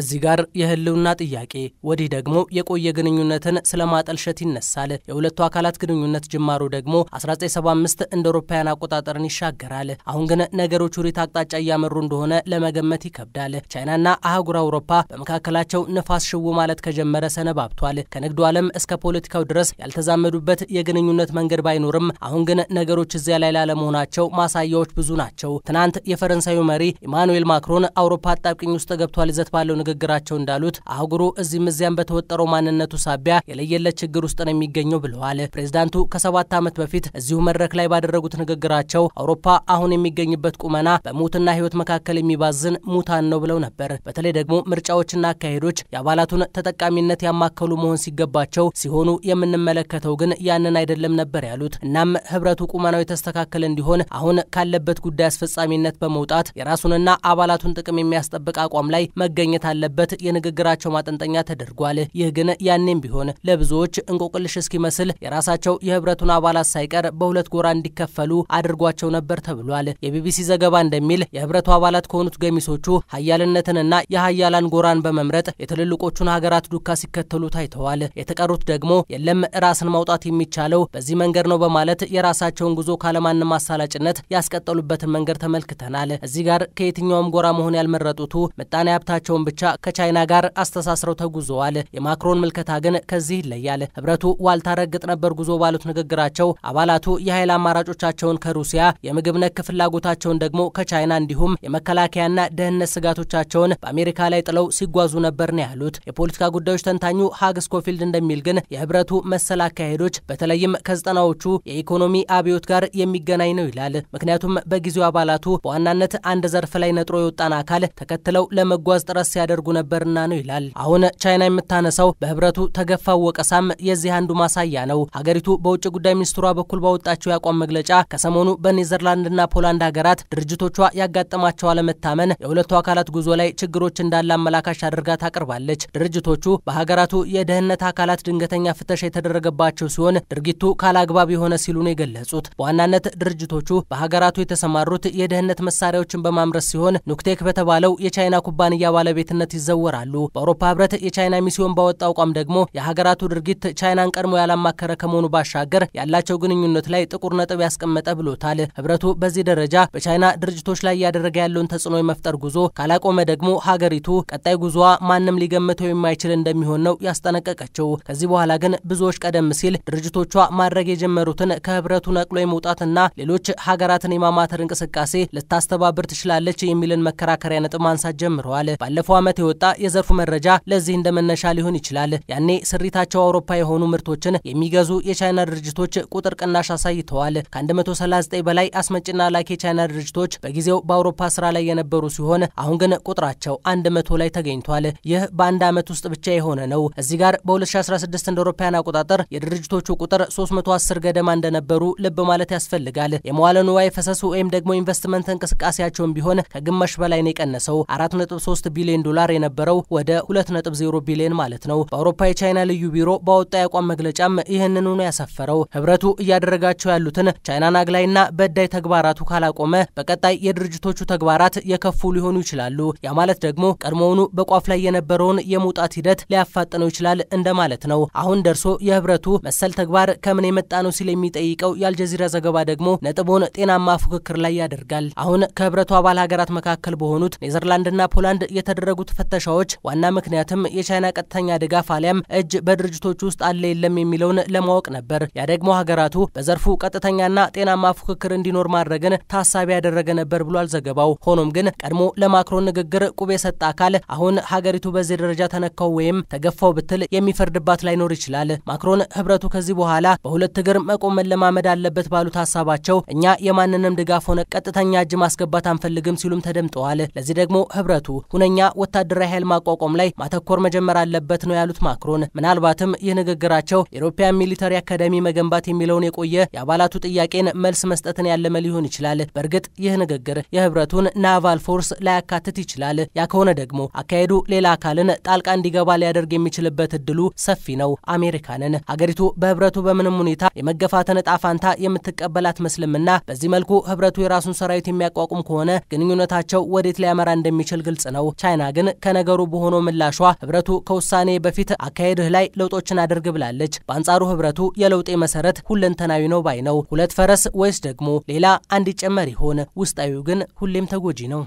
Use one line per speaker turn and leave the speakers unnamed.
እዚህ ጋር የህልውና ጥያቄ፣ ወዲህ ደግሞ የቆየ ግንኙነትን ስለማጠልሸት ይነሳል። የሁለቱ አካላት ግንኙነት ጅማሮ ደግሞ 1975 እንደ አውሮፓውያን አቆጣጠርን ይሻገራል። አሁን ግን ነገሮች ወዴት አቅጣጫ እያመሩ እንደሆነ ለመገመት ይከብዳል። ቻይናና አህጉር አውሮፓ በመካከላቸው ነፋስ ሽው ማለት ከጀመረ ሰነባብቷል። ከንግዱ ዓለም እስከ ፖለቲካው ድረስ ያልተዛመዱበት የግንኙነት መንገድ ባይኖርም አሁን ግን ነገሮች እዚያ ላይ ላለመሆናቸው ማሳያዎች ብዙ ናቸው። ትናንት የፈረንሳዩ መሪ ኢማኑኤል ማክሮን አውሮፓ አጣብቅኝ ውስጥ ገብቷል ይዘት ባለው ንግግራቸው እንዳሉት አህጉሩ እዚህም እዚያም በተወጠረው ማንነቱ ሳቢያ የለየለት ችግር ውስጥ ነው የሚገኘው ብለዋል። ፕሬዚዳንቱ ከሰባት ዓመት በፊት እዚሁ መድረክ ላይ ባደረጉት ንግግራቸው አውሮፓ አሁን የሚገኝበት ቁመና በሞትና ህይወት መካከል የሚባዝን ሙታን ነው ብለው ነበር። በተለይ ደግሞ ምርጫዎችና አካሄዶች የአባላቱን ተጠቃሚነት ያማከሉ መሆን ሲገባቸው ሲሆኑ የምንመለከተው ግን ያንን አይደለም ነበር ያሉት። እናም ህብረቱ ቁመናው የተስተካከለ እንዲሆን አሁን ካለበት ጉዳይ አስፈጻሚነት በመውጣት የራሱንና አባላቱን ጥቅም የሚያስጠብቅ አቋም ላይ መገኘት አለበት የንግግራቸው ማጠንጠኛ ተደርጓል። ይህ ግን ያኔም ቢሆን ለብዙዎች እንቆቅልሽ እስኪመስል የራሳቸው የህብረቱን አባላት ሳይቀር በሁለት ጎራ እንዲከፈሉ አድርጓቸው ነበር ተብሏል። የቢቢሲ ዘገባ እንደሚል የህብረቱ አባላት ከሆኑት ገሚሶቹ ሀያልነትንና የሀያላን ጎራን በመምረጥ የትልልቆቹን ሀገራት ዱካ ሲከተሉ ታይተዋል። የተቀሩት ደግሞ የለም ራስን ማውጣት የሚቻለው በዚህ መንገድ ነው በማለት የራሳቸውን ጉዞ ካለማንም አሳላጭነት ያስቀጠሉበትን መንገድ ተመልክተናል። እዚህ ጋር ከየትኛውም ጎራ መሆን ያልመረጡቱ ምጣኔ ሀብታቸውን ብቻ ከቻይና ጋር አስተሳስረው ተጉዘዋል። የማክሮን ምልከታ ግን ከዚህ ይለያል። ህብረቱ ዋልታ ረግጥ ነበር ጉዞ ባሉት ንግግራቸው አባላቱ የኃይል አማራጮቻቸውን ከሩሲያ የምግብ ነክ ፍላጎታቸውን ደግሞ ከቻይና እንዲሁም የመከላከያና ደህንነት ስጋቶቻቸውን በአሜሪካ ላይ ጥለው ሲጓዙ ነበር ነው ያሉት። የፖለቲካ ጉዳዮች ተንታኙ ሀግ ስኮፊልድ እንደሚል ግን የህብረቱ መሰል አካሄዶች በተለይም ከዘጠናዎቹ የኢኮኖሚ አብዮት ጋር የሚገናኝ ነው ይላል። ምክንያቱም በጊዜው አባላቱ በዋናነት አንድ ዘርፍ ላይ ነጥሮ የወጣን አካል ተከትለው ለመጓዝ ጥረት ሲያደ ያደርጉ ነበርና ነው ይላል። አሁን ቻይና የምታነሳው በህብረቱ ተገፋው ወቀሳም የዚህ አንዱ ማሳያ ነው። ሀገሪቱ በውጭ ጉዳይ ሚኒስትሯ በኩል ባወጣቸው የአቋም መግለጫ ከሰሞኑ በኔዘርላንድና ፖላንድ ሀገራት ድርጅቶቿ ያጋጠማቸው አለመታመን የሁለቱ አካላት ጉዞ ላይ ችግሮች እንዳለ አመላካሽ አድርጋ ታቅርባለች። ድርጅቶቹ በሀገራቱ የደህንነት አካላት ድንገተኛ ፍተሻ የተደረገባቸው ሲሆን ድርጊቱ ካለአግባብ የሆነ ሲሉ ነው የገለጹት። በዋናነት ድርጅቶቹ በሀገራቱ የተሰማሩት የደህንነት መሳሪያዎችን በማምረት ሲሆን ኑክቴክ በተባለው የቻይና ኩባንያ ባለቤትነት በባርነት ይዘወራሉ። በአውሮፓ ህብረት የቻይና ሚስዮን ባወጣው አቋም ደግሞ የሀገራቱ ድርጊት ቻይናን ቀድሞ ያላማከረ ከመሆኑ ባሻገር ያላቸው ግንኙነት ላይ ጥቁር ነጥብ ያስቀመጠ ብሎታል። ህብረቱ በዚህ ደረጃ በቻይና ድርጅቶች ላይ እያደረገ ያለውን ተጽዕኖ የመፍጠር ጉዞ ካላቆመ ደግሞ ሀገሪቱ ቀጣይ ጉዞዋ ማንም ሊገምተው የማይችል እንደሚሆን ነው ያስጠነቀቀችው። ከዚህ በኋላ ግን ብዙዎች ቀደም ሲል ድርጅቶቿ ማድረግ የጀመሩትን ከህብረቱ ነቅሎ የመውጣትና ሌሎች ሀገራትን የማማተር እንቅስቃሴ ልታስተባብር ትችላለች የሚልን መከራከሪያ ነጥብ ማንሳት ጀምረዋል። ባለፈው ዓመት ቅጽበት የወጣ የዘርፉ መረጃ ለዚህ እንደ መነሻ ሊሆን ይችላል። ያኔ ስሪታቸው አውሮፓ የሆኑ ምርቶችን የሚገዙ የቻይና ድርጅቶች ቁጥር ቅናሽ አሳይተዋል። ከ139 በላይ አስመጭና ላኪ የቻይና ድርጅቶች በጊዜው በአውሮፓ ስራ ላይ የነበሩ ሲሆን አሁን ግን ቁጥራቸው 100 ላይ ተገኝቷል። ይህ በአንድ ዓመት ውስጥ ብቻ የሆነ ነው። እዚህ ጋር በ2016 እንደ አውሮፓውያን አቆጣጠር የድርጅቶቹ ቁጥር 310 ገደማ እንደነበሩ ልብ ማለት ያስፈልጋል። የመዋለ ንዋይ ፈሰስ ወይም ደግሞ ኢንቨስትመንት እንቅስቃሴያቸውን ቢሆን ከግማሽ በላይ ነው የቀነሰው 4.3 ቢሊዮን ዶላር ዶላር የነበረው ወደ 2.0 ቢሊዮን ማለት ነው። በአውሮፓ የቻይና ልዩ ቢሮ ባወጣ የአቋም መግለጫም ይህንኑ ነው ያሰፈረው። ህብረቱ እያደረጋቸው ያሉትን ቻይናን አግላይና በዳይ ተግባራቱ ካላቆመ በቀጣይ የድርጅቶቹ ተግባራት የከፉ ሊሆኑ ይችላሉ። ያ ማለት ደግሞ ቀድሞውኑ በቋፍ ላይ የነበረውን የመውጣት ሂደት ሊያፋጥነው ይችላል እንደማለት ነው። አሁን ደርሶ የህብረቱ መሰል ተግባር ከምን የመጣ ነው ሲል የሚጠይቀው የአልጀዚራ ዘገባ ደግሞ ነጥቡን ጤናማ ፉክክር ላይ ያደርጋል። አሁን ከህብረቱ አባል ሀገራት መካከል በሆኑት ኔዘርላንድና ፖላንድ የተደረጉ የተደረጉት ፍተሻዎች ዋና ምክንያትም የቻይና ቀጥተኛ ድጋፍ አሊያም እጅ በድርጅቶች ውስጥ አለ የለም የሚለውን ለማወቅ ነበር። ያ ደግሞ ሀገራቱ በዘርፉ ቀጥተኛና ጤናማ ፉክክር እንዲኖር ማድረግን ታሳቢ ያደረገ ነበር ብሏል ዘገባው። ሆኖም ግን ቀድሞ ለማክሮን ንግግር ቁብ የሰጠ አካል አሁን ሀገሪቱ በዚህ ደረጃ ተነካው ወይም ተገፋው ብትል የሚፈርድባት ላይኖር ይችላል። ማክሮን ህብረቱ ከዚህ በኋላ በሁለት እግር መቆም መለማመድ አለበት ባሉት ሀሳባቸው እኛ የማንንም ድጋፍ ሆነ ቀጥተኛ እጅ ማስገባት አንፈልግም ሲሉም ተደምጠዋል። ለዚህ ደግሞ ህብረቱ ሁነኛ ወታደራዊ ኃይል ማቋቋም ላይ ማተኮር መጀመር አለበት ነው ያሉት ማክሮን። ምናልባትም ይህ ንግግራቸው የኢሮፒያን ሚሊተሪ አካዳሚ መገንባት የሚለውን የቆየ የአባላቱ ጥያቄን መልስ መስጠትን ያለመ ሊሆን ይችላል። በእርግጥ ይህ ንግግር የህብረቱን ናቫል ፎርስ ላያካትት ይችላል። ያ ከሆነ ደግሞ አካሄዱ ሌላ አካልን ጣልቃ እንዲገባ ሊያደርግ የሚችልበት እድሉ ሰፊ ነው። አሜሪካንን ሀገሪቱ በህብረቱ በምንም ሁኔታ የመገፋትን እጣ ፋንታ የምትቀበል አትመስልምና በዚህ መልኩ ህብረቱ የራሱን ሰራዊት የሚያቋቁም ከሆነ ግንኙነታቸው ወዴት ሊያመራ እንደሚችል ግልጽ ነው። ቻይና ግን ግን ከነገሩ በሆኖ ምላሿ ህብረቱ ከውሳኔ በፊት አካሄድህ ላይ ለውጦችን አድርግ ብላለች። በአንጻሩ ህብረቱ የለውጤ መሰረት ሁለንተናዊ ነው ባይ ነው። ሁለት ፈረስ ወይስ ደግሞ ሌላ አንድ ጨመር ይሆን? ውስጣዊው ግን ሁሌም ተጎጂ ነው።